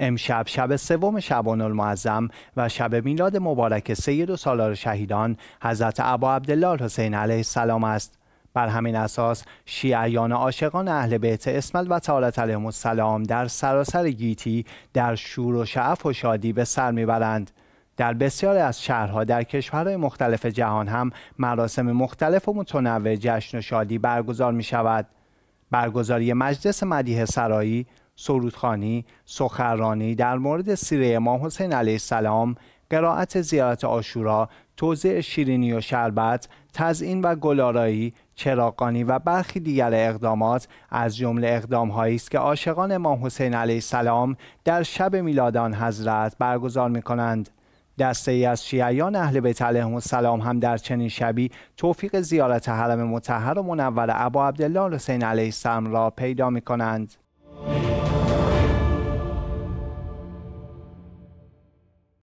امشب شب سوم شبان المعظم و شب میلاد مبارک سید و سالار شهیدان حضرت عبا عبدالله حسین علیه السلام است بر همین اساس شیعیان عاشقان اهل بیت اسمت و تعالت علیهم السلام در سراسر گیتی در شور و شعف و شادی به سر میبرند در بسیاری از شهرها در کشورهای مختلف جهان هم مراسم مختلف و متنوع جشن و شادی برگزار می شود. برگزاری مجلس مدیه سرایی سرودخانی سخرانی در مورد سیره امام حسین علیه السلام قرائت زیارت آشورا توزیع شیرینی و شربت تزئین و گلارایی چراغانی و برخی دیگر اقدامات از جمله اقدامهایی است که عاشقان امام حسین علیه السلام در شب میلادان حضرت برگزار می کنند. دسته ای از شیعیان اهل بیت علیهم السلام هم در چنین شبی توفیق زیارت حرم مطهر و منور ابا عبدالله حسین علیه السلام را پیدا می کنند.